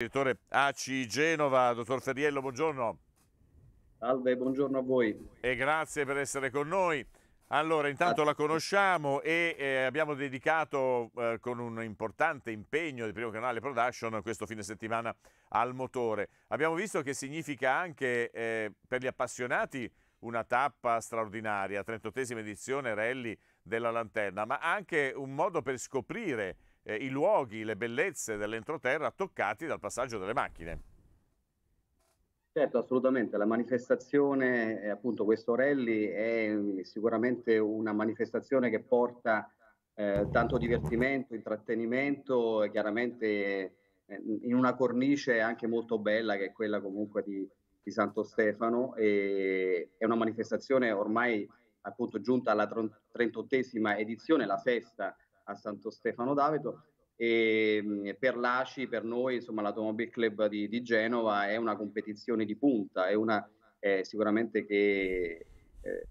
Direttore ACI Genova, dottor Ferriello, buongiorno. Salve, buongiorno a voi. E grazie per essere con noi. Allora, intanto la conosciamo e eh, abbiamo dedicato eh, con un importante impegno del primo canale Production questo fine settimana al motore. Abbiamo visto che significa anche eh, per gli appassionati una tappa straordinaria, 38esima edizione rally della Lanterna, ma anche un modo per scoprire eh, i luoghi, le bellezze dell'entroterra toccati dal passaggio delle macchine. Certo, assolutamente. La manifestazione, eh, appunto questo rally, è eh, sicuramente una manifestazione che porta eh, tanto divertimento, intrattenimento e chiaramente eh, in una cornice anche molto bella che è quella comunque di, di Santo Stefano. E, è una manifestazione ormai appunto giunta alla 38esima edizione, la sesta a Santo Stefano d'Aveto e mm, per l'ACI, per noi, insomma, l'Automobile Club di, di, Genova è una competizione di punta, è una è sicuramente che eh,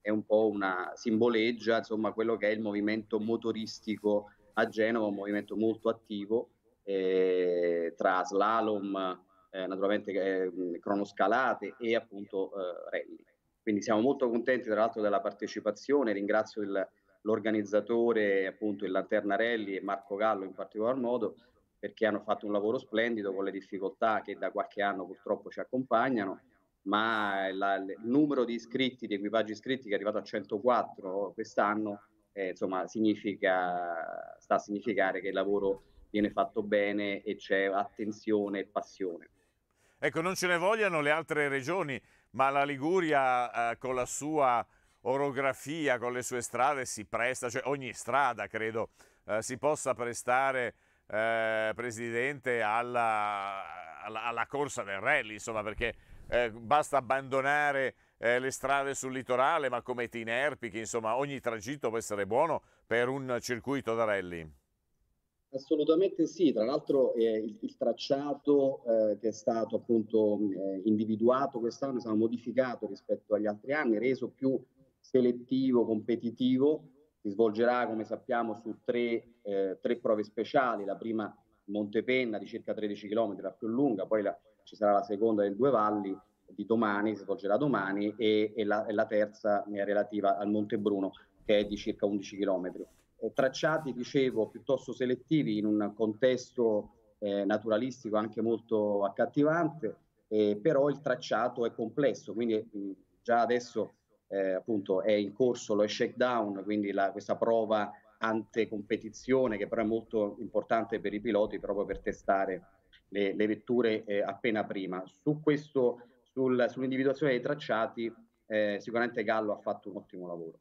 è un po' una simboleggia, insomma, quello che è il movimento motoristico a Genova, un movimento molto attivo eh, tra slalom, eh, naturalmente eh, mm, cronoscalate e appunto eh, rally. Quindi siamo molto contenti tra l'altro della partecipazione, ringrazio il l'organizzatore appunto il Lanternarelli e Marco Gallo in particolar modo perché hanno fatto un lavoro splendido con le difficoltà che da qualche anno purtroppo ci accompagnano ma la, il numero di iscritti, di equipaggi iscritti che è arrivato a 104 quest'anno eh, insomma significa, sta a significare che il lavoro viene fatto bene e c'è attenzione e passione. Ecco, non ce ne vogliano le altre regioni, ma la Liguria eh, con la sua orografia con le sue strade si presta, cioè ogni strada credo eh, si possa prestare, eh, Presidente, alla, alla, alla, corsa del rally, insomma, perché eh, basta abbandonare eh, le strade sul litorale, ma come Tinerpi, che insomma ogni tragitto può essere buono per un circuito da rally. Assolutamente sì, tra l'altro eh, il, il, tracciato eh, che è stato appunto eh, individuato quest'anno è stato modificato rispetto agli altri anni, reso più selettivo competitivo. Si svolgerà, come sappiamo, su tre, eh, tre prove speciali. La prima Montepenna di circa 13 km, la più lunga, poi la, ci sarà la seconda del Due Valli di domani, si svolgerà domani, e, e, la, e la, terza è relativa al Monte Bruno, che è di circa 11 km. Eh, tracciati, dicevo, piuttosto selettivi in un contesto eh, naturalistico anche molto accattivante, eh, però il tracciato è complesso, quindi mh, già adesso eh, appunto è in corso lo shakedown, quindi la, questa prova ante-competizione che però è molto importante per i piloti proprio per testare le, le vetture eh, appena prima. Su questo, sul, sull'individuazione dei tracciati, eh, sicuramente Gallo ha fatto un ottimo lavoro.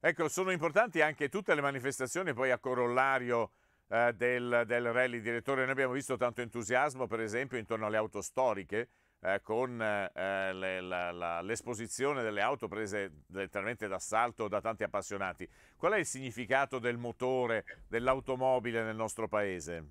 Ecco, sono importanti anche tutte le manifestazioni poi a corollario eh, del, del rally. Direttore, noi abbiamo visto tanto entusiasmo per esempio intorno alle auto storiche, eh, con eh, le, la, la, l'esposizione delle auto prese letteralmente d'assalto da tanti appassionati. Qual è il significato del motore, dell'automobile nel nostro paese?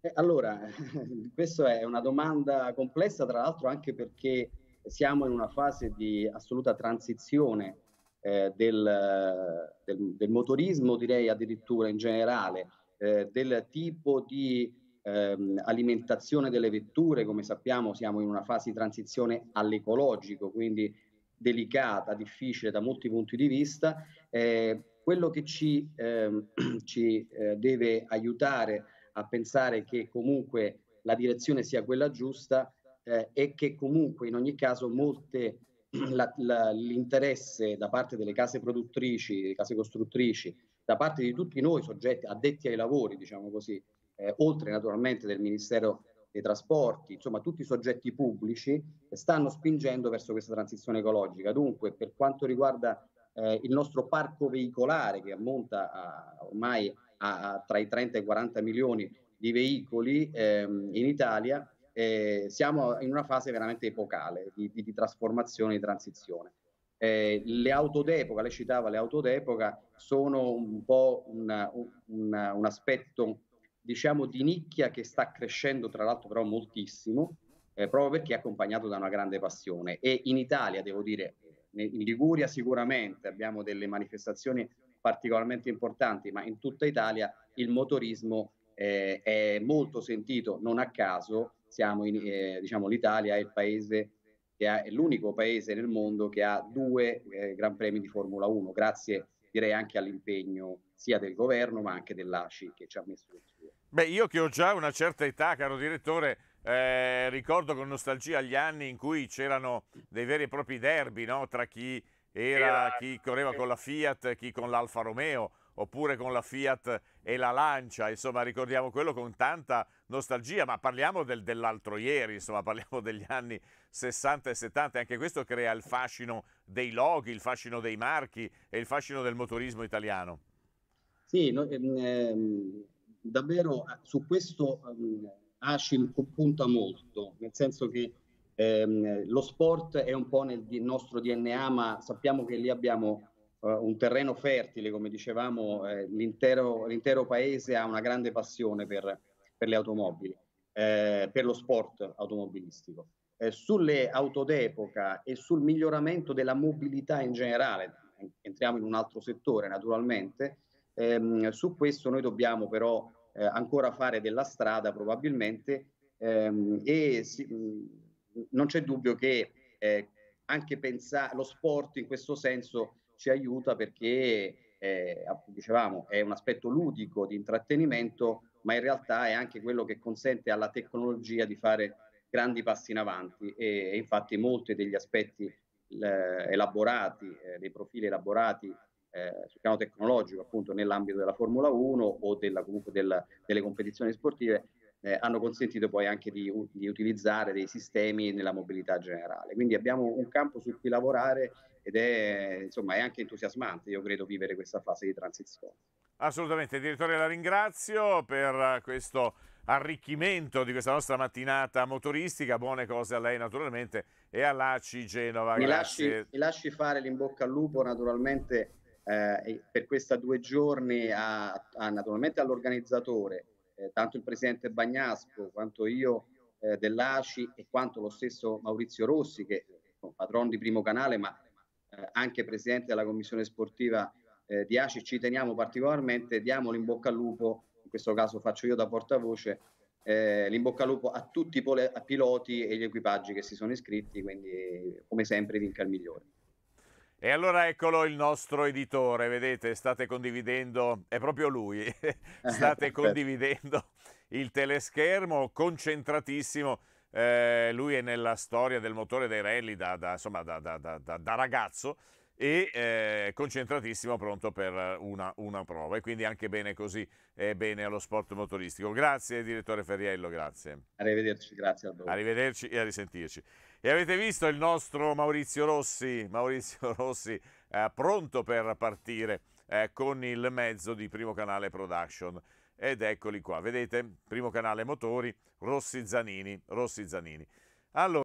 Eh, allora, questa è una domanda complessa, tra l'altro anche perché siamo in una fase di assoluta transizione eh, del, del, del, motorismo, direi addirittura in generale, eh, del tipo di ehm, alimentazione delle vetture, come sappiamo siamo in una fase di transizione all'ecologico, quindi delicata, difficile da molti punti di vista, eh, quello che ci, ehm, ci eh, deve aiutare a pensare che comunque la direzione sia quella giusta eh, e che comunque in ogni caso molte, la, la, l'interesse da parte delle case produttrici, case costruttrici, da parte di tutti noi soggetti addetti ai lavori, diciamo così, eh, oltre naturalmente del Ministero dei Trasporti, insomma tutti i soggetti pubblici stanno spingendo verso questa transizione ecologica. Dunque, per quanto riguarda eh, il nostro parco veicolare che ammonta a, ormai a, a, tra i 30 e i 40 milioni di veicoli ehm, in Italia, eh, siamo in una fase veramente epocale di, di, di trasformazione e transizione. Eh, le auto d'epoca, lei citava le auto d'epoca, sono un po' una, un, una, un aspetto diciamo di nicchia che sta crescendo tra l'altro però moltissimo eh, proprio perché è accompagnato da una grande passione e in Italia devo dire in Liguria sicuramente abbiamo delle manifestazioni particolarmente importanti ma in tutta Italia il motorismo eh, è molto sentito non a caso siamo in, eh, diciamo l'Italia è il paese ha, è l'unico paese nel mondo che ha due eh, gran premi di Formula 1 grazie direi anche all'impegno sia del governo ma anche dell'ACI che ci ha messo il suo Beh, io che ho già una certa età, caro direttore, eh, ricordo con nostalgia gli anni in cui c'erano dei veri e propri derby, no? Tra chi era, era chi correva con la Fiat, chi con l'Alfa Romeo, oppure con la Fiat e la Lancia, insomma ricordiamo quello con tanta nostalgia, ma parliamo del, dell'altro ieri, insomma parliamo degli anni 60 e 70, anche questo crea il fascino dei loghi, il fascino dei marchi e il fascino del motorismo italiano. Sì, no, ehm, ehm davvero eh, su questo um, ehm, Ashim punta molto, nel senso che ehm, lo sport è un po' nel nostro DNA, ma sappiamo che lì abbiamo uh, un terreno fertile, come dicevamo, eh, l'intero, l'intero, paese ha una grande passione per, per le automobili, eh, per lo sport automobilistico. Eh, sulle auto d'epoca e sul miglioramento della mobilità in generale, entriamo in un altro settore naturalmente, ehm, su questo noi dobbiamo però eh, ancora fare della strada probabilmente ehm, e si, mh, mm, non c'è dubbio che eh, anche pensare lo sport in questo senso ci aiuta perché eh, dicevamo è un aspetto ludico di intrattenimento ma in realtà è anche quello che consente alla tecnologia di fare grandi passi in avanti e, e infatti molti degli aspetti eh, elaborati, eh, dei profili elaborati eh, sul piano tecnologico, appunto nell'ambito della Formula 1 o della, comunque della, delle competizioni sportive, eh, hanno consentito poi anche di, di, utilizzare dei sistemi nella mobilità generale. Quindi abbiamo un campo su cui lavorare ed è, insomma, è anche entusiasmante, io credo, vivere questa fase di transizione. Assolutamente, direttore, la ringrazio per questo arricchimento di questa nostra mattinata motoristica. Buone cose a lei naturalmente e all'ACI Genova. Mi lasci, mi lasci fare l'imbocca al lupo naturalmente eh, per questi due giorni a, a, naturalmente all'organizzatore, eh, tanto il presidente Bagnasco quanto io eh, dell'ACI e quanto lo stesso Maurizio Rossi, che è un padrone di primo canale, ma eh, anche presidente della commissione sportiva eh, di ACI, ci teniamo particolarmente, diamo l'inbocca al lupo, in questo caso faccio io da portavoce, eh, l'inbocca al lupo a tutti i piloti e gli equipaggi che si sono iscritti, quindi come sempre vinca il migliore. E allora eccolo il nostro editore, vedete, state condividendo, è proprio lui, eh, state condividendo il teleschermo, concentratissimo. Eh, lui è nella storia del motore dei rally da, da, insomma, da, da ragazzo e eh, concentratissimo, pronto per una, una, prova. E quindi anche bene così, eh, bene allo sport motoristico. Grazie direttore Ferriello, grazie. Arrivederci, grazie a voi. Arrivederci e a risentirci. E avete visto il nostro Maurizio Rossi, Maurizio Rossi eh, pronto per partire eh, con il mezzo di Primo Canale Production. Ed eccoli qua, vedete? Primo Canale Motori, Rossi Zanini, Rossi Zanini. Allora,